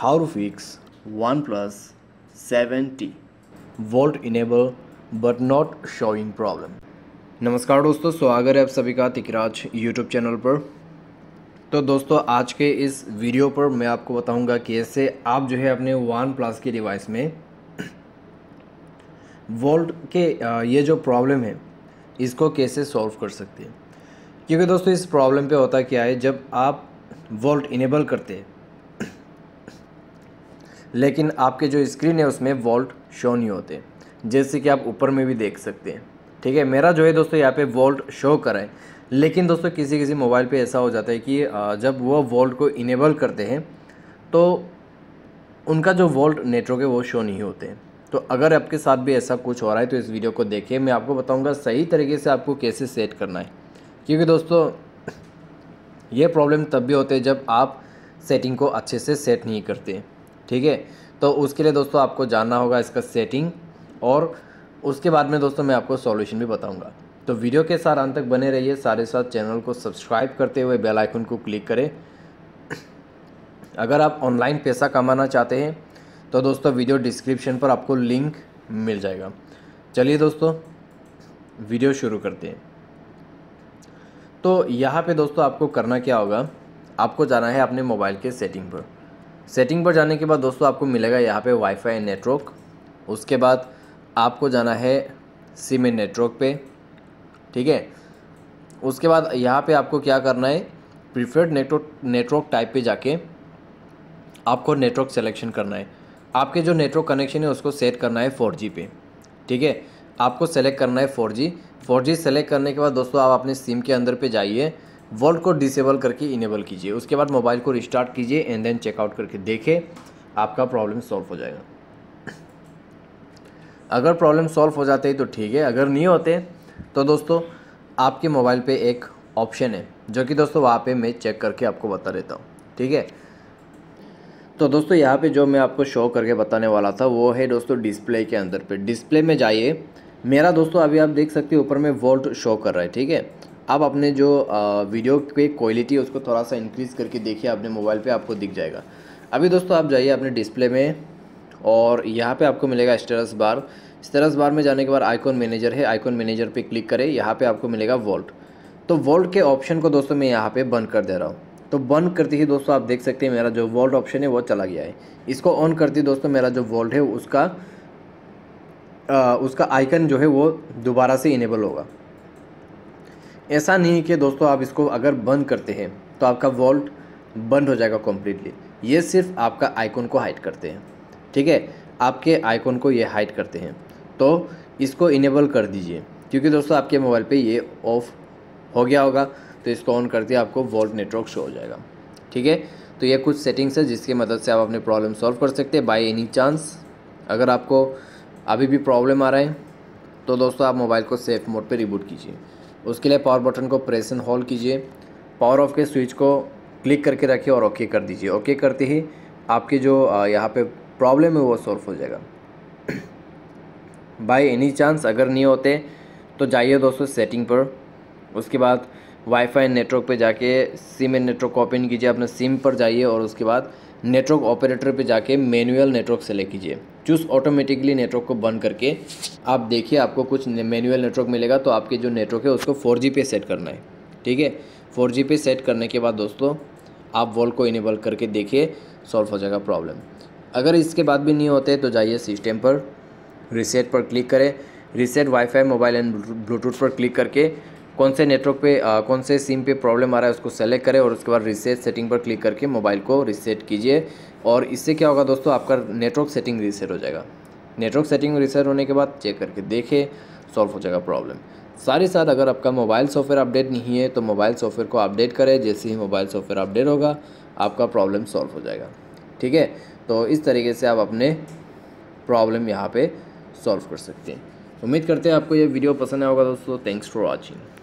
how to 1 plus 7T VoLTE enable but not showing problem नमस्कार दोस्तों स्वागत है आप सभी का तिकराज यूट्यूब चैनल पर तो दोस्तों आज के इस वीडियो पर मैं आपको बताऊंगा कैसे आप जो है अपने वन प्लस के डिवाइस में वोल्ट के ये जो प्रॉब्लम है इसको कैसे सॉल्व कर सकते हैं क्योंकि दोस्तों इस प्रॉब्लम पे होता क्या है जब आप वोल्ट इनेबल करते हैं लेकिन आपके जो स्क्रीन है उसमें वॉल्ट शो नहीं होते जैसे कि आप ऊपर में भी देख सकते हैं ठीक है मेरा जो है दोस्तों यहाँ पे वोल्ट शो कराए लेकिन दोस्तों किसी किसी मोबाइल पे ऐसा हो जाता है कि जब वो वोल्ट को इनेबल करते हैं तो उनका जो वोल्ट नेटवर्क है वो शो नहीं होते तो अगर आपके साथ भी ऐसा कुछ हो रहा है तो इस वीडियो को देखिए मैं आपको बताऊँगा सही तरीके से आपको कैसे सेट करना है क्योंकि दोस्तों ये प्रॉब्लम तब भी होते हैं जब आप सेटिंग को अच्छे से सेट नहीं करते ठीक है तो उसके लिए दोस्तों आपको जानना होगा इसका सेटिंग और उसके बाद में दोस्तों मैं आपको सॉल्यूशन भी बताऊंगा तो वीडियो के साथ अंत तक बने रहिए सारे साथ चैनल को सब्सक्राइब करते हुए बेल आइकन को क्लिक करें अगर आप ऑनलाइन पैसा कमाना चाहते हैं तो दोस्तों वीडियो डिस्क्रिप्शन पर आपको लिंक मिल जाएगा चलिए दोस्तों वीडियो शुरू करते हैं तो यहाँ पर दोस्तों आपको करना क्या होगा आपको जाना है अपने मोबाइल के सेटिंग पर सेटिंग पर जाने के बाद दोस्तों आपको मिलेगा यहाँ पे वाईफाई नेटवर्क उसके बाद आपको जाना है सिम नेटवर्क पे ठीक है उसके बाद यहाँ पे आपको क्या करना है प्रीफर्ड नेटवर्क नेटवर्क टाइप पे जाके आपको नेटवर्क सिलेक्शन करना है आपके जो नेटवर्क कनेक्शन है उसको सेट करना है फोर पे ठीक है आपको सेलेक्ट करना है four G four G select करने के बाद दोस्तों आप अपने सिम के अंदर पर जाइए वॉल्ट को डिसेबल करके इनेबल कीजिए उसके बाद मोबाइल को रिस्टार्ट कीजिए एंड देन चेकआउट करके देखें आपका प्रॉब्लम सॉल्व हो जाएगा अगर प्रॉब्लम सॉल्व हो जाते हैं तो ठीक है अगर नहीं होते तो दोस्तों आपके मोबाइल पे एक ऑप्शन है जो कि दोस्तों वहाँ पे मैं चेक करके आपको बता देता हूँ ठीक है तो दोस्तों यहाँ पे जो मैं आपको शो करके बताने वाला था वो है दोस्तों डिस्प्ले के अंदर पे डिस्प्ले में जाइए मेरा दोस्तों अभी आप देख सकते हो ऊपर में वोल्ट शो कर रहा है ठीक है आप अपने जो वीडियो की क्वालिटी है उसको थोड़ा सा इंक्रीज़ करके देखिए अपने मोबाइल पे आपको दिख जाएगा अभी दोस्तों आप जाइए अपने डिस्प्ले में और यहाँ पे आपको मिलेगा स्टेटस बार स्टेटस बार में जाने के बाद आइकॉन मैनेजर है आइकॉन मैनेजर पे क्लिक करें यहाँ पे आपको मिलेगा वोल्ट तो वोल्ट के ऑप्शन को दोस्तों मैं यहाँ पे बंद कर दे रहा हूँ तो बंद करते ही दोस्तों आप देख सकते हैं मेरा जो वोल्ट ऑप्शन है वो चला गया है इसको ऑन करती दोस्तों मेरा जो वोल्ट है उसका आ, उसका आइकन जो है वो दोबारा से इनेबल होगा ऐसा नहीं है कि दोस्तों आप इसको अगर बंद करते हैं तो आपका वॉल्ट बंद हो जाएगा कम्प्लीटली ये सिर्फ आपका आइकॉन को हाइट करते हैं ठीक है आपके आइकॉन को ये हाइट करते हैं तो इसको इनेबल कर दीजिए क्योंकि दोस्तों आपके मोबाइल पे ये ऑफ हो गया होगा तो इसको ऑन करते आपको वॉल्ट नेटवर्क शो हो जाएगा ठीक है तो ये कुछ सेटिंग्स है जिसकी मदद से आप अपने प्रॉब्लम सॉल्व कर सकते हैं बाई एनी चांस अगर आपको अभी भी प्रॉब्लम आ रहा है तो दोस्तों आप मोबाइल को सेफ़ मोड पर रिबूट कीजिए उसके लिए पावर बटन को प्रेस एंड होल्ड कीजिए पावर ऑफ के स्विच को क्लिक करके रखिए और ओके कर दीजिए ओके करते ही आपके जो यहाँ पे प्रॉब्लम है वो सॉल्व हो जाएगा बाय एनी चांस अगर नहीं होते तो जाइए दोस्तों सेटिंग पर उसके बाद वाईफाई नेटवर्क पे जाके सिम एंड नेटवर्क ओपन कीजिए अपने सिम पर जाइए और उसके बाद नेटवर्क ऑपरेटर पे जाके मैनुअल नेटवर्क सेलेक्ट कीजिए चूज़ ऑटोमेटिकली नेटवर्क को बंद करके आप देखिए आपको कुछ मैनुअल नेटवर्क मिलेगा तो आपके जो नेटवर्क है उसको फोर पे सेट करना है ठीक है फोर पे सेट करने के बाद दोस्तों आप वॉल को इनेबल करके देखिए सॉल्व हो जाएगा प्रॉब्लम अगर इसके बाद भी नहीं होते तो जाइए सिस्टम पर रिसेट पर क्लिक करें reset wifi mobile and Bluetooth पर क्लिक करके कौन से नेटवर्क पे आ, कौन से सिम पे प्रॉब्लम आ रहा है उसको सेलेक्ट करें और उसके बाद रिसेट सेटिंग पर क्लिक करके मोबाइल को रिसेट कीजिए और इससे क्या होगा दोस्तों आपका नेटवर्क सेटिंग रीसेट हो जाएगा नेटवर्क सेटिंग रिसेट होने के बाद चेक करके देखें सॉल्व हो जाएगा प्रॉब्लम सारे साथ अगर आपका मोबाइल सॉफ्टवेयर अपडेट नहीं है तो मोबाइल सॉफ्टवेयर को अपडेट करें जैसे ही मोबाइल सॉफ्टवेयर अपडेट होगा आपका प्रॉब्लम सॉल्व हो जाएगा ठीक है तो इस तरीके से आप अपने प्रॉब्लम यहाँ पे सॉल्व कर सकते हैं उम्मीद करते हैं आपको ये वीडियो पसंद आएगा दोस्तों थैंक्स फॉर वॉचिंग